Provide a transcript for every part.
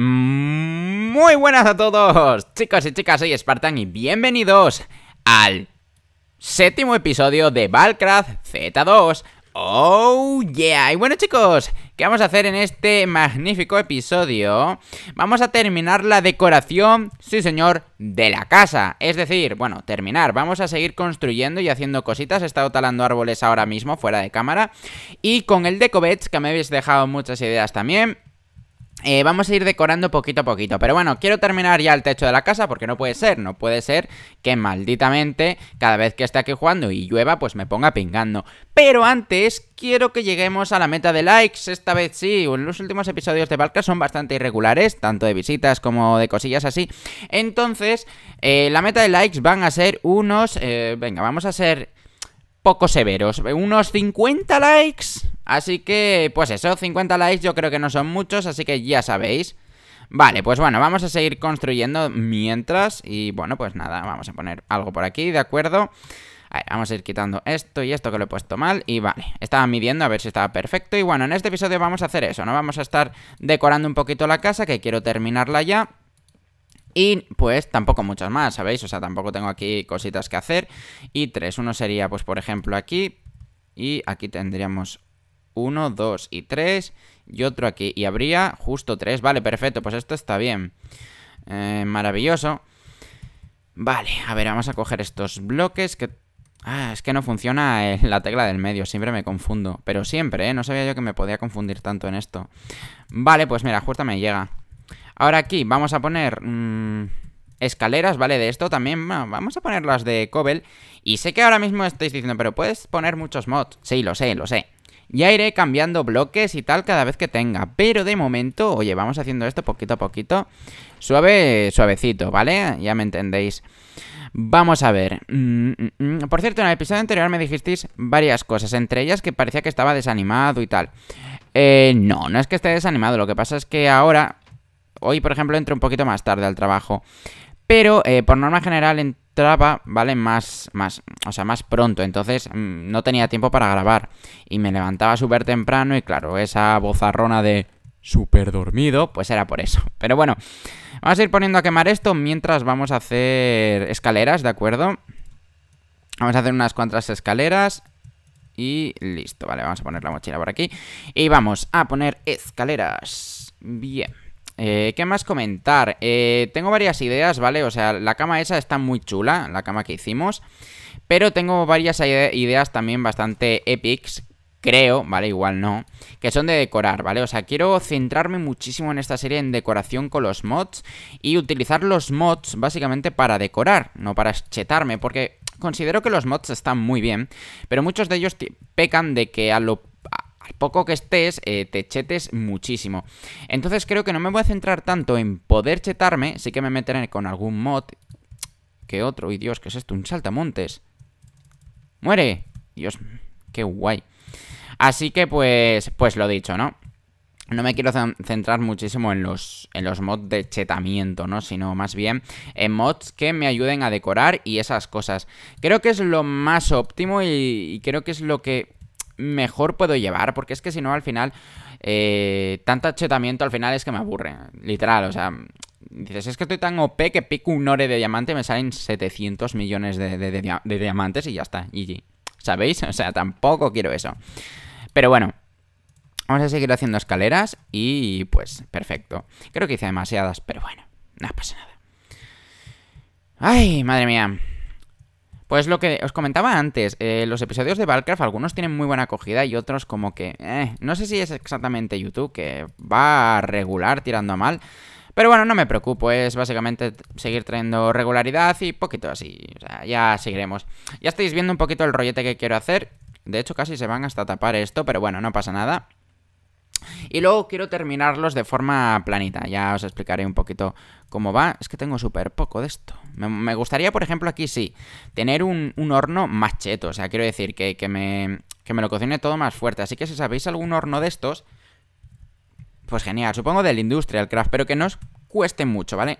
Muy buenas a todos, chicos y chicas, soy Spartan y bienvenidos al séptimo episodio de Valcraft Z2. Oh yeah, y bueno chicos, ¿qué vamos a hacer en este magnífico episodio? Vamos a terminar la decoración, sí señor, de la casa. Es decir, bueno, terminar, vamos a seguir construyendo y haciendo cositas. He estado talando árboles ahora mismo, fuera de cámara. Y con el Decovets, que me habéis dejado muchas ideas también, eh, vamos a ir decorando poquito a poquito. Pero bueno, quiero terminar ya el techo de la casa porque no puede ser. No puede ser que malditamente cada vez que esté aquí jugando y llueva pues me ponga pingando. Pero antes quiero que lleguemos a la meta de likes. Esta vez sí, los últimos episodios de Valka son bastante irregulares, tanto de visitas como de cosillas así. Entonces, eh, la meta de likes van a ser unos... Eh, venga, vamos a ser poco severos. Unos 50 likes Así que, pues eso, 50 likes yo creo que no son muchos, así que ya sabéis. Vale, pues bueno, vamos a seguir construyendo mientras y bueno, pues nada, vamos a poner algo por aquí, ¿de acuerdo? A ver, vamos a ir quitando esto y esto que lo he puesto mal y vale, estaba midiendo a ver si estaba perfecto y bueno, en este episodio vamos a hacer eso, ¿no? Vamos a estar decorando un poquito la casa que quiero terminarla ya. Y pues tampoco muchas más, ¿sabéis? O sea, tampoco tengo aquí cositas que hacer. Y tres, uno sería pues por ejemplo aquí. Y aquí tendríamos 1, 2 y 3 y otro aquí. Y habría justo tres Vale, perfecto, pues esto está bien. Eh, maravilloso. Vale, a ver, vamos a coger estos bloques que... Ah, es que no funciona eh, la tecla del medio, siempre me confundo. Pero siempre, ¿eh? No sabía yo que me podía confundir tanto en esto. Vale, pues mira, justo me llega. Ahora aquí vamos a poner... Mm, escaleras, ¿vale? De esto también vamos a poner las de Cobel. Y sé que ahora mismo estáis diciendo, pero puedes poner muchos mods. Sí, lo sé, lo sé. Ya iré cambiando bloques y tal cada vez que tenga. Pero de momento, oye, vamos haciendo esto poquito a poquito. Suave, suavecito, ¿vale? Ya me entendéis. Vamos a ver. Mm, mm, mm. Por cierto, en el episodio anterior me dijisteis varias cosas, entre ellas que parecía que estaba desanimado y tal. Eh, no, no es que esté desanimado, lo que pasa es que ahora, hoy por ejemplo, entro un poquito más tarde al trabajo. Pero eh, por norma general entraba, ¿vale? Más, más, o sea, más pronto. Entonces mm, no tenía tiempo para grabar. Y me levantaba súper temprano y claro, esa bozarrona de súper dormido, pues era por eso. Pero bueno, vamos a ir poniendo a quemar esto mientras vamos a hacer escaleras, ¿de acuerdo? Vamos a hacer unas cuantas escaleras. Y listo, vale, vamos a poner la mochila por aquí. Y vamos a poner escaleras. Bien. Eh, ¿Qué más comentar? Eh, tengo varias ideas, ¿vale? O sea, la cama esa está muy chula, la cama que hicimos. Pero tengo varias ideas también bastante epics creo, ¿vale? Igual no, que son de decorar, ¿vale? O sea, quiero centrarme muchísimo en esta serie en decoración con los mods y utilizar los mods básicamente para decorar, no para chetarme, porque considero que los mods están muy bien, pero muchos de ellos pecan de que a lo poco que estés, eh, te chetes muchísimo. Entonces creo que no me voy a centrar tanto en poder chetarme, sí que me meteré con algún mod que otro. uy Dios, qué es esto! ¡Un saltamontes! ¡Muere! Dios, qué guay. Así que pues, pues lo dicho, ¿no? No me quiero centrar muchísimo en los, en los mods de chetamiento, ¿no? Sino más bien en mods que me ayuden a decorar y esas cosas. Creo que es lo más óptimo y creo que es lo que mejor puedo llevar, porque es que si no, al final, eh, tanto achetamiento al final es que me aburre, literal, o sea, Dices, es que estoy tan OP que pico un ore de diamante y me salen 700 millones de, diamantes y ya está, GG. ¿Sabéis? O sea, tampoco quiero eso. Pero bueno, vamos a seguir haciendo escaleras y pues perfecto. Creo que hice demasiadas, pero bueno, no pasa nada. Ay, madre mía. Pues lo que os comentaba antes, eh, los episodios de Valcraft algunos tienen muy buena acogida y otros como que... Eh, no sé si es exactamente YouTube que va a regular tirando a mal. Pero bueno, no me preocupo, es básicamente seguir trayendo regularidad y poquito así. O sea, ya seguiremos. Ya estáis viendo un poquito el rollete que quiero hacer. De hecho, casi se van hasta tapar esto, pero bueno, no pasa nada. Y luego quiero terminarlos de forma planita. Ya os explicaré un poquito cómo va. Es que tengo súper poco de esto. Me, gustaría, por ejemplo, aquí sí, tener un, horno más cheto. O sea, quiero decir que, me, que me lo cocine todo más fuerte. Así que si sabéis algún horno de estos, pues genial. Supongo del Industrial Craft, pero que no os cueste mucho, ¿vale?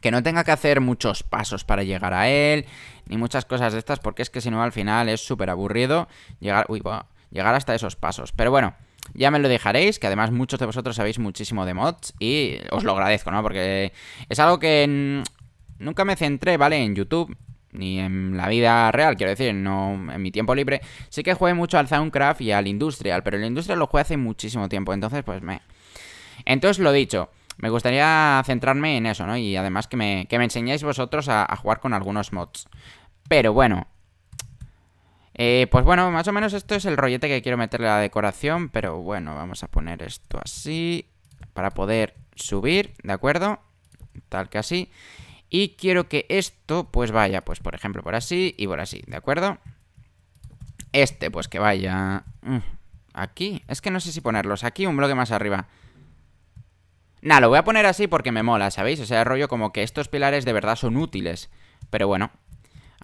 que no tenga que hacer muchos pasos para llegar a él, ni muchas cosas de estas, porque es que si no al final es súper aburrido llegar, uy, llegar hasta esos pasos. Pero bueno, ya me lo dejaréis, que además muchos de vosotros sabéis muchísimo de mods y os lo agradezco, ¿no? Porque es algo que nunca me centré, ¿vale? En YouTube ni en la vida real, quiero decir, no en mi tiempo libre. Sí que jugué mucho al Soundcraft y al Industrial, pero el Industrial lo jugué hace muchísimo tiempo, entonces pues me... Entonces lo dicho, me gustaría centrarme en eso, ¿no? Y además que me, que enseñéis vosotros a, a jugar con algunos mods. Pero bueno, eh, pues bueno, más o menos esto es el rollete que quiero meterle a la decoración, pero bueno, vamos a poner esto así para poder subir, ¿de acuerdo? Tal que así. Y quiero que esto pues vaya, pues por ejemplo por así y por así, ¿de acuerdo? Este pues que vaya mm, aquí. Es que no sé si ponerlos aquí un bloque más arriba. Nah, lo voy a poner así porque me mola, ¿sabéis? O sea, rollo como que estos pilares de verdad son útiles. Pero bueno,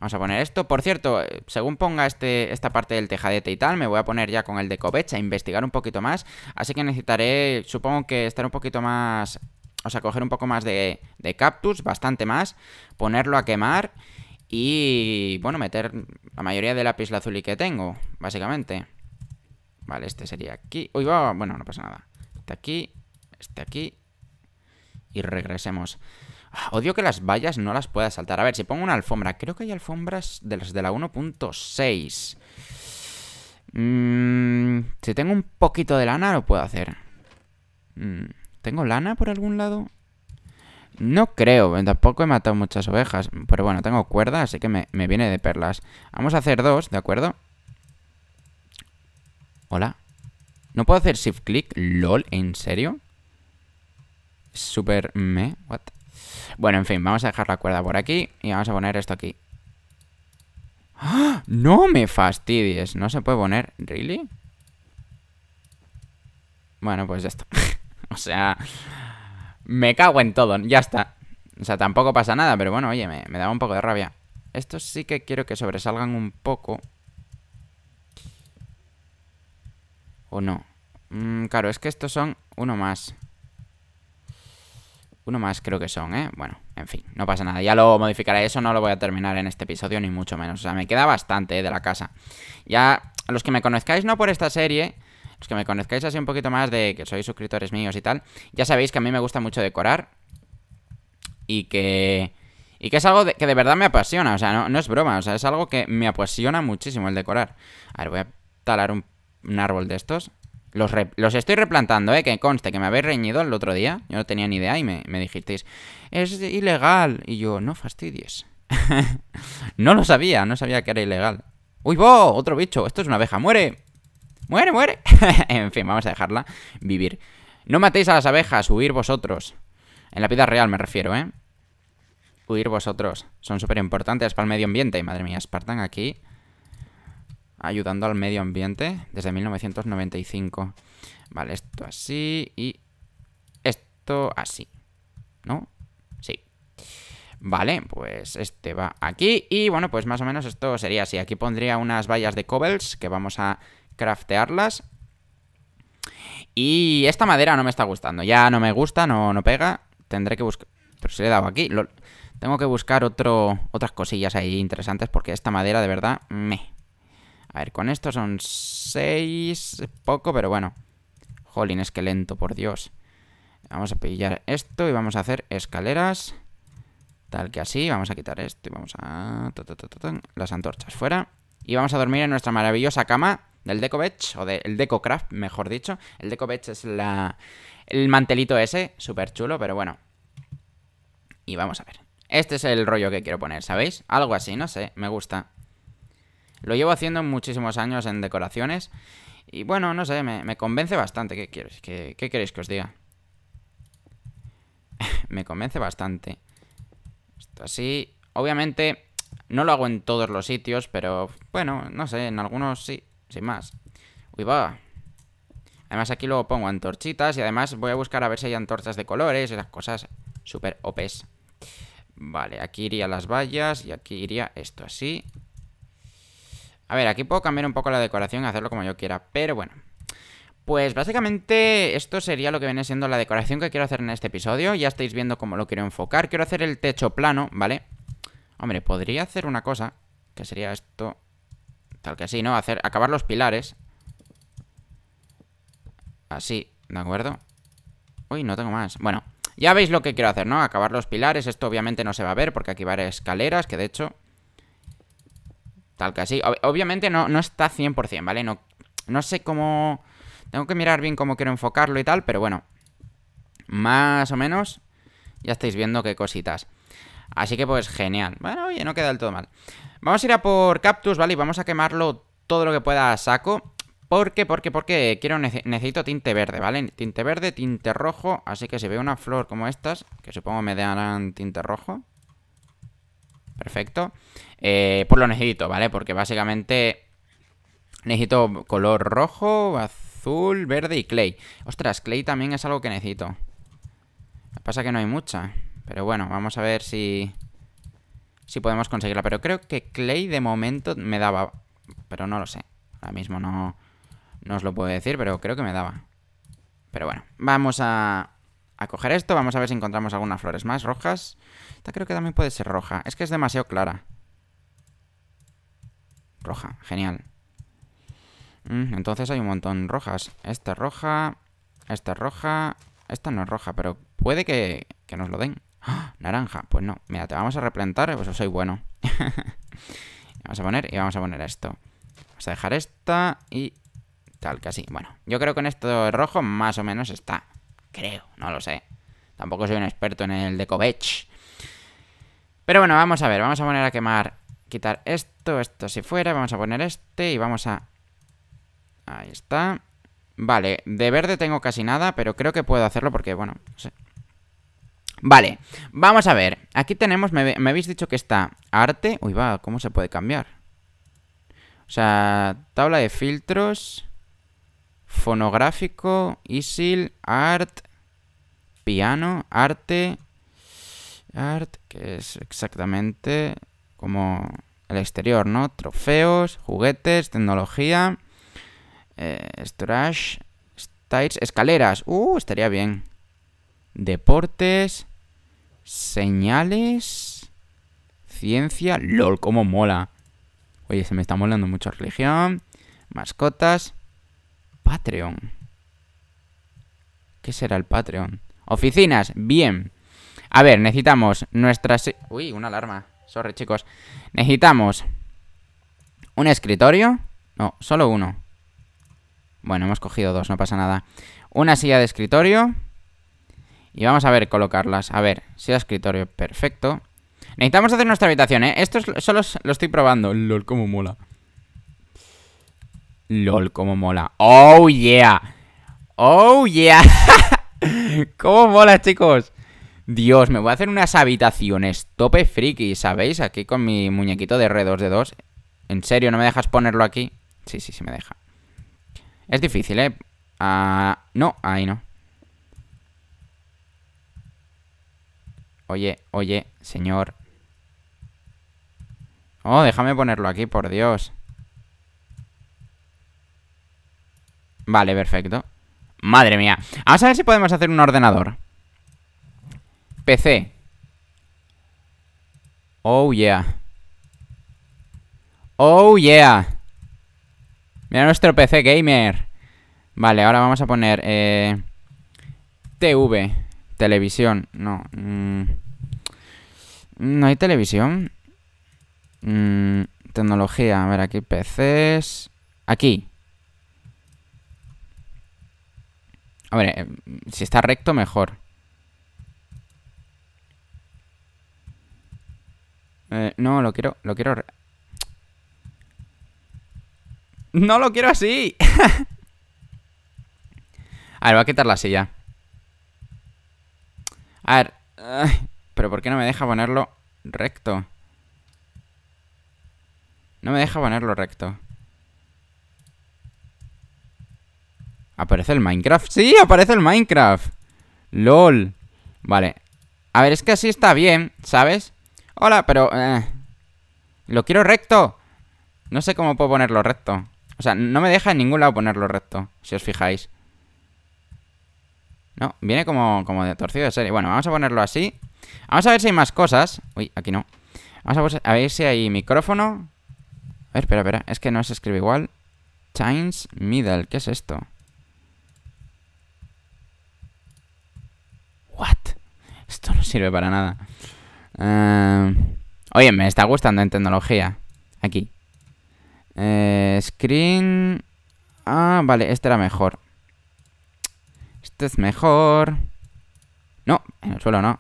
Vamos a poner esto. Por cierto, eh, según ponga este, esta parte del tejadete y tal, me voy a poner ya con el de Covecha a investigar un poquito más. Así que necesitaré, supongo que estar un poquito más... O sea, coger un poco más de, cactus, bastante más, ponerlo a quemar y, bueno, meter la mayoría de lápiz lazuli que tengo, básicamente. Vale, este sería aquí. Uy, va, bueno, no pasa nada. Este aquí, este aquí y regresemos. Odio que las vallas no las pueda saltar. A ver, si pongo una alfombra. Creo que hay alfombras de las de la 1.6. Mm, si tengo un poquito de lana, lo puedo hacer. Mm, ¿Tengo lana por algún lado? No creo, tampoco he matado muchas ovejas. Pero bueno, tengo cuerda, así que me, me viene de perlas. Vamos a hacer dos, ¿de acuerdo? Hola. ¿No puedo hacer shift click? ¿Lol? ¿En serio? Super me. ¿What? Bueno, en fin, vamos a dejar la cuerda por aquí y vamos a poner esto aquí. ¡Ah! ¡No me fastidies! No se puede poner... ¿Really? Bueno, pues ya o sea... Me cago en todo, ya está. O sea, tampoco pasa nada, pero bueno, oye, me, da un poco de rabia. Esto sí que quiero que sobresalgan un poco. ¿O no? Mm, claro, es que estos son uno más. Uno más creo que son, ¿eh? Bueno, en fin, no pasa nada. Ya lo modificaré eso, no lo voy a terminar en este episodio, ni mucho menos. O sea, me queda bastante ¿eh? de la casa. Ya, los que me conozcáis no por esta serie, los que me conozcáis así un poquito más de que sois suscriptores míos y tal, ya sabéis que a mí me gusta mucho decorar. Y que... Y que es algo que de verdad me apasiona, o sea, no, es broma, o sea, es algo que me apasiona muchísimo el decorar. A ver, voy a talar un árbol de estos. Los, estoy replantando, ¿eh? Que conste, que me habéis reñido el otro día. Yo no tenía ni idea y me, me dijisteis, es ilegal. Y yo, no fastidies. no lo sabía, no sabía que era ilegal. ¡Uy, bo! Otro bicho. Esto es una abeja. ¡Muere! ¡Muere, muere! en fin, vamos a dejarla vivir. No matéis a las abejas, huir vosotros. En la vida real me refiero, ¿eh? Huir vosotros. Son súper importantes para el medio ambiente. Madre mía, espartan aquí ayudando al medio ambiente desde 1995. Vale, esto así y esto así. ¿No? Sí. Vale, pues este va aquí y bueno, pues más o menos esto sería así. Aquí pondría unas vallas de cobbles que vamos a craftearlas. Y esta madera no me está gustando. Ya no me gusta, no, no pega. Tendré que buscar... Pero si le he dado aquí. Tengo que buscar otro, otras cosillas ahí interesantes porque esta madera de verdad... me a ver, con esto son seis... Poco, pero bueno. Jolín, es que lento, por Dios. Vamos a pillar esto y vamos a hacer escaleras. Tal que así. Vamos a quitar esto y vamos a... Las antorchas fuera. Y vamos a dormir en nuestra maravillosa cama del Decobech, o del Decocraft, mejor dicho. El Decobech es la, el mantelito ese, súper chulo, pero bueno. Y vamos a ver. Este es el rollo que quiero poner, ¿sabéis? Algo así, no sé, me gusta. Lo llevo haciendo muchísimos años en decoraciones. Y bueno, no sé, me, convence bastante. ¿Qué, quieres? queréis que os diga? me convence bastante. Esto así. Obviamente, no lo hago en todos los sitios, pero bueno, no sé, en algunos sí, sin más. Uy, va. Además, aquí luego pongo antorchitas y además voy a buscar a ver si hay antorchas de colores, esas cosas súper opes. Vale, aquí iría las vallas y aquí iría esto así. A ver, aquí puedo cambiar un poco la decoración y hacerlo como yo quiera, pero bueno. Pues básicamente esto sería lo que viene siendo la decoración que quiero hacer en este episodio. Ya estáis viendo cómo lo quiero enfocar. Quiero hacer el techo plano, ¿vale? Hombre, podría hacer una cosa, que sería esto, tal que así, ¿no? Hacer, acabar los pilares. Así, ¿de acuerdo? Uy, no tengo más. Bueno, ya veis lo que quiero hacer, ¿no? Acabar los pilares. Esto obviamente no se va a ver porque aquí va a haber escaleras, que de hecho... Tal que así. obviamente no, no está 100%, ¿vale? No, no sé cómo... Tengo que mirar bien cómo quiero enfocarlo y tal, pero bueno. Más o menos ya estáis viendo qué cositas. Así que pues genial. Bueno, oye, no queda del todo mal. Vamos a ir a por Cactus, ¿vale? Y vamos a quemarlo todo lo que pueda saco. Porque, porque, porque quiero, necesito tinte verde, ¿vale? Tinte verde, tinte rojo. Así que si veo una flor como estas, que supongo me darán tinte rojo perfecto. por eh, pues lo necesito, ¿vale? Porque básicamente necesito color rojo, azul, verde y clay. Ostras, clay también es algo que necesito. pasa que no hay mucha. Pero bueno, vamos a ver si, si podemos conseguirla. Pero creo que clay de momento me daba... Pero no lo sé. Ahora mismo no, no os lo puedo decir, pero creo que me daba. Pero bueno, vamos a, a coger esto. Vamos a ver si encontramos algunas flores más rojas. Esta creo que también puede ser roja. Es que es demasiado clara. Roja, genial. Mm, entonces hay un montón rojas. Esta es roja, esta es roja, esta no es roja, pero puede que, que nos lo den. ¡Ah! Naranja, pues no. Mira, te vamos a replantar, pues soy bueno. vamos a poner y vamos a poner esto. Vamos a dejar esta y tal, que así. Bueno, yo creo que con esto rojo más o menos está. Creo, no lo sé. Tampoco soy un experto en el Decovech. Pero bueno, vamos a ver, vamos a poner a quemar, quitar esto, esto si fuera, vamos a poner este y vamos a... Ahí está. Vale, de verde tengo casi nada, pero creo que puedo hacerlo porque, bueno, sé. Vale, vamos a ver. Aquí tenemos, me, me, habéis dicho que está arte. Uy, va, ¿cómo se puede cambiar? O sea, tabla de filtros fonográfico, ISIL, art, piano, arte, art, que es exactamente como el exterior, ¿no? Trofeos, juguetes, tecnología, eh, storage, styles, escaleras, uh, estaría bien. Deportes, señales, ciencia, lol, cómo mola. Oye, se me está molando mucho religión, mascotas, Patreon. ¿Qué será el Patreon? Oficinas, bien. A ver, necesitamos nuestras... Uy, una alarma. Sorry, chicos. Necesitamos un escritorio. No, solo uno. Bueno, hemos cogido dos, no pasa nada. Una silla de escritorio. Y vamos a ver colocarlas. A ver, silla de escritorio, perfecto. Necesitamos hacer nuestra habitación, ¿eh? Esto es, solo lo estoy probando. Lol, como mola. LOL, cómo mola. Oh yeah. Oh yeah. cómo mola, chicos. Dios, me voy a hacer unas habitaciones tope friki, ¿sabéis? Aquí con mi muñequito de r 2 dos ¿En serio? ¿No me dejas ponerlo aquí? Sí, sí, sí me deja. Es difícil, ¿eh? Ah, no, ahí no. Oye, oye, señor. Oh, déjame ponerlo aquí, por Dios. Vale, perfecto. Madre mía. Vamos a ver si podemos hacer un ordenador. PC. Oh, yeah. Oh, yeah. Mira nuestro PC gamer. Vale, ahora vamos a poner... Eh, TV. Televisión. No. Mm. no hay televisión. Mm, tecnología. A ver, aquí PCs. Aquí. A ver, em, si está recto, mejor. Eh, no, lo quiero, lo quiero... ¡No lo quiero así! a ver, voy a quitar la silla. A ver... Pero ¿por qué no me deja ponerlo recto? No me deja ponerlo recto. ¿Aparece el Minecraft? ¡Sí! ¡Aparece el Minecraft! ¡Lol! Vale. A ver, es que así está bien, ¿sabes? Hola, pero... Eh. lo quiero recto. No sé cómo puedo ponerlo recto. O sea, no me deja en ningún lado ponerlo recto, si os fijáis. No, viene como, como de torcido de serie. Bueno, vamos a ponerlo así. Vamos a ver si hay más cosas. Uy, aquí no. Vamos a, ver si hay micrófono. A ver, espera, espera. Es que no se escribe igual. Times Middle. ¿Qué es esto? sirve para nada. Eh, oye, me está gustando en tecnología. Aquí. Eh, screen. Ah, vale, este era mejor. Este es mejor. No, en el suelo no.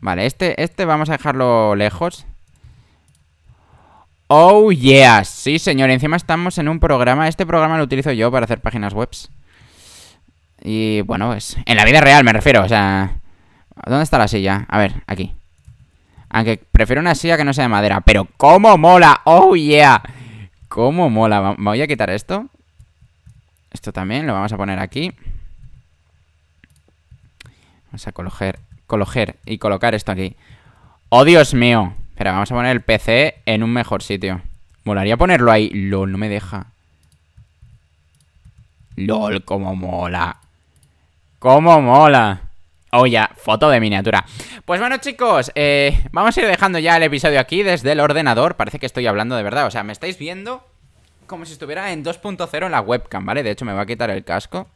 Vale, este, este vamos a dejarlo lejos. Oh yeah, sí señor, encima estamos en un programa, este programa lo utilizo yo para hacer páginas webs. Y bueno, pues en la vida real me refiero, o sea, ¿Dónde está la silla? A ver, aquí. Aunque prefiero una silla que no sea de madera. Pero ¡cómo mola! ¡Oh, yeah! ¡Cómo mola! Me voy a quitar esto. Esto también lo vamos a poner aquí. Vamos a cologer Cologer y colocar esto aquí. ¡Oh, Dios mío! Espera, vamos a poner el PC en un mejor sitio. Molaría ponerlo ahí. LOL, no me deja. LOL, cómo mola. ¡Cómo mola! Oh, ya, foto de miniatura. Pues bueno, chicos, eh, vamos a ir dejando ya el episodio aquí desde el ordenador. Parece que estoy hablando de verdad. O sea, me estáis viendo como si estuviera en 2.0 en la webcam, ¿vale? De hecho, me va a quitar el casco.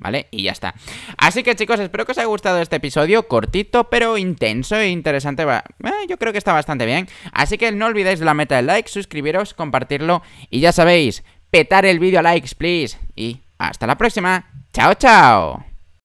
¿Vale? Y ya está. Así que chicos, espero que os haya gustado este episodio, cortito, pero intenso e interesante. Eh, yo creo que está bastante bien. Así que no olvidéis la meta del like, suscribiros, compartirlo y ya sabéis, petar el vídeo a likes, please. Y hasta la próxima. Chao, chao.